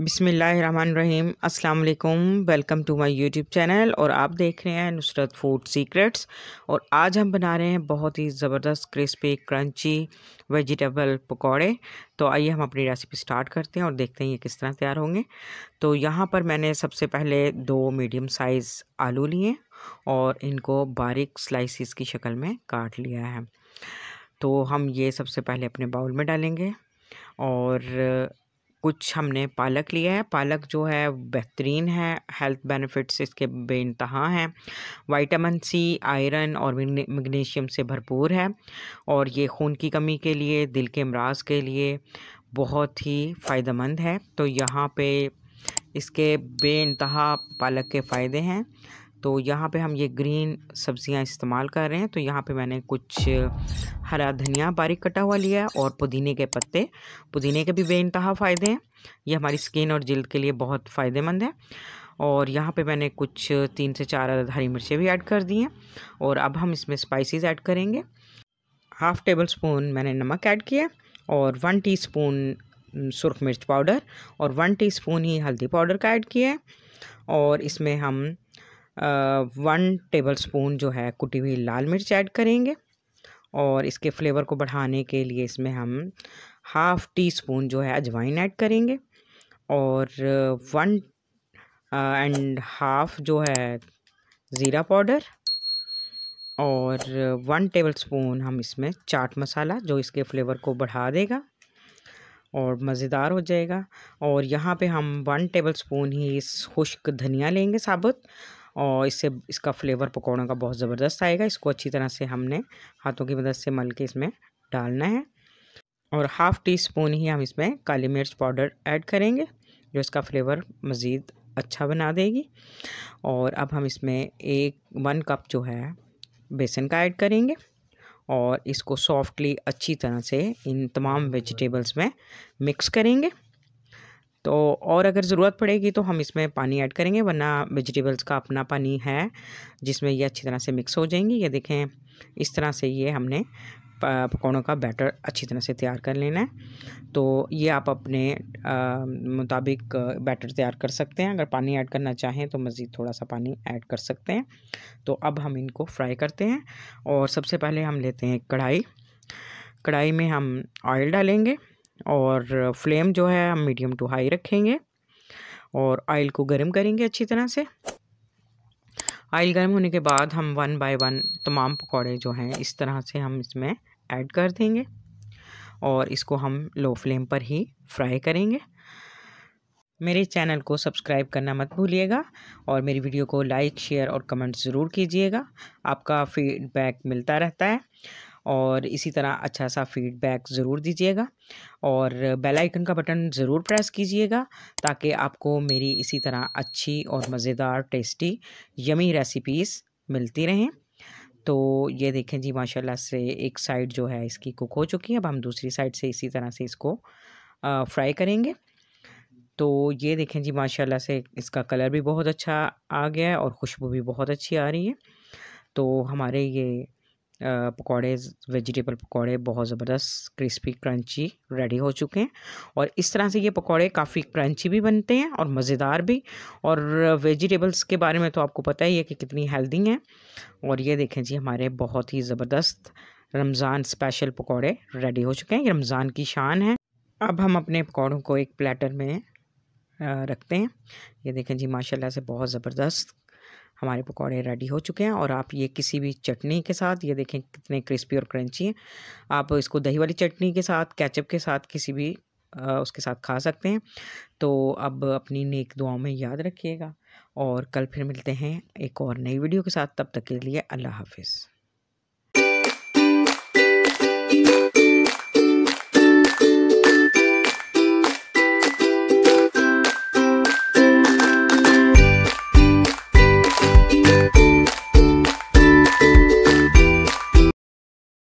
बिसमीम् अल्लाम welcome to my YouTube channel और आप देख रहे हैं नुसरत फूड सीक्रेट्स और आज हम बना रहे हैं बहुत ही ज़बरदस्त क्रिस्पी क्रंची वेजिटेबल पकौड़े तो आइए हम अपनी रेसिपी स्टार्ट करते हैं और देखते हैं ये किस तरह तैयार होंगे तो यहाँ पर मैंने सबसे पहले दो मीडियम साइज़ आलू लिए और इनको बारिक स्लाइसिस की शक्ल में काट लिया है तो हम ये सबसे पहले अपने बाउल में डालेंगे और कुछ हमने पालक लिया है पालक जो है बेहतरीन है हेल्थ बेनिफिट्स इसके बेानतहा हैं वाइटामिन सी आयरन और मैग्नीशियम से भरपूर है और ये खून की कमी के लिए दिल के अमराज के लिए बहुत ही फ़ायदेमंद है तो यहाँ पे इसके बेानतहा पालक के फ़ायदे हैं तो यहाँ पे हम ये ग्रीन सब्जियाँ इस्तेमाल कर रहे हैं तो यहाँ पे मैंने कुछ हरा धनिया बारीक कटा हुआ लिया है और पुदीने के पत्ते पुदीने के भी बेानतहा फ़ायदे हैं ये हमारी स्किन और जल्द के लिए बहुत फ़ायदेमंद है और यहाँ पे मैंने कुछ तीन से चार अदद हरी मिर्चें भी ऐड कर दी हैं और अब हम इसमें स्पाइसेस ऐड करेंगे हाफ़ टेबल स्पून मैंने नमक ऐड किया और वन टीस्पून सुरख मिर्च पाउडर और वन टीस्पून ही हल्दी पाउडर का ऐड किया है और इसमें हम वन टेबल स्पून जो है कुटी हुई लाल मिर्च ऐड करेंगे और इसके फ्लेवर को बढ़ाने के लिए इसमें हम हाफ़ टी स्पून जो है अजवाइन ऐड करेंगे और वन एंड हाफ़ जो है ज़ीरा पाउडर और वन टेबल स्पून हम इसमें चाट मसाला जो इसके फ्लेवर को बढ़ा देगा और मज़ेदार हो जाएगा और यहाँ पे हम वन टेबल स्पून ही इस खुश्क धनिया लेंगे साबुत और इससे इसका फ्लेवर पकौड़ों का बहुत ज़बरदस्त आएगा इसको अच्छी तरह से हमने हाथों की मदद से मल के इसमें डालना है और हाफ़ टी स्पून ही हम इसमें काली मिर्च पाउडर ऐड करेंगे जो इसका फ्लेवर मज़ीद अच्छा बना देगी और अब हम इसमें एक वन कप जो है बेसन का ऐड करेंगे और इसको सॉफ्टली अच्छी तरह से इन तमाम वेजिटेबल्स में मिक्स करेंगे तो और अगर ज़रूरत पड़ेगी तो हम इसमें पानी ऐड करेंगे वरना वेजिटेबल्स का अपना पानी है जिसमें ये अच्छी तरह से मिक्स हो जाएंगी ये देखें इस तरह से ये हमने पकौड़ों का बैटर अच्छी तरह से तैयार कर लेना है तो ये आप अपने मुताबिक बैटर तैयार कर सकते हैं अगर पानी ऐड करना चाहें तो मज़ीद थोड़ा सा पानी ऐड कर सकते हैं तो अब हम इनको फ्राई करते हैं और सबसे पहले हम लेते हैं कढ़ाई कढ़ाई में हम ऑयल डालेंगे और फ्लेम जो है हम मीडियम टू हाई रखेंगे और आयल को गर्म करेंगे अच्छी तरह से आयल गर्म होने के बाद हम वन बाय वन तमाम पकौड़े जो हैं इस तरह से हम इसमें ऐड कर देंगे और इसको हम लो फ्लेम पर ही फ्राई करेंगे मेरे चैनल को सब्सक्राइब करना मत भूलिएगा और मेरी वीडियो को लाइक शेयर और कमेंट ज़रूर कीजिएगा आपका फीडबैक मिलता रहता है और इसी तरह अच्छा सा फीडबैक ज़रूर दीजिएगा और बेल आइकन का बटन ज़रूर प्रेस कीजिएगा ताकि आपको मेरी इसी तरह अच्छी और मज़ेदार टेस्टी यमी रेसिपीज़ मिलती रहें तो ये देखें जी माशाल्लाह से एक साइड जो है इसकी कुक हो चुकी है अब हम दूसरी साइड से इसी तरह से इसको फ्राई करेंगे तो ये देखें जी माशाल्लाह से इसका कलर भी बहुत अच्छा आ गया है और खुशबू भी बहुत अच्छी आ रही है तो हमारे ये पकौड़े वेजिटेबल पकौड़े बहुत ज़बरदस्त क्रिस्पी क्रंची रेडी हो चुके हैं और इस तरह से ये पकौड़े काफ़ी क्रंची भी बनते हैं और मज़ेदार भी और वेजिटेबल्स के बारे में तो आपको पता ही है कि कितनी हेल्दी हैं और ये देखें जी हमारे बहुत ही ज़बरदस्त रमज़ान स्पेशल पकौड़े रेडी हो चुके हैं ये रमज़ान की शान है अब हम अपने पकौड़ों को एक प्लेटर में रखते हैं ये देखें जी माशाल्लाह से बहुत ज़बरदस्त हमारे पकौड़े रेडी हो चुके हैं और आप ये किसी भी चटनी के साथ ये देखें कितने क्रिस्पी और क्रंची हैं आप इसको दही वाली चटनी के साथ कैचअप के साथ किसी भी उसके साथ खा सकते हैं तो अब अपनी नेक दुआओं में याद रखिएगा और कल फिर मिलते हैं एक और नई वीडियो के साथ तब तक के लिए अल्लाह हाफिज़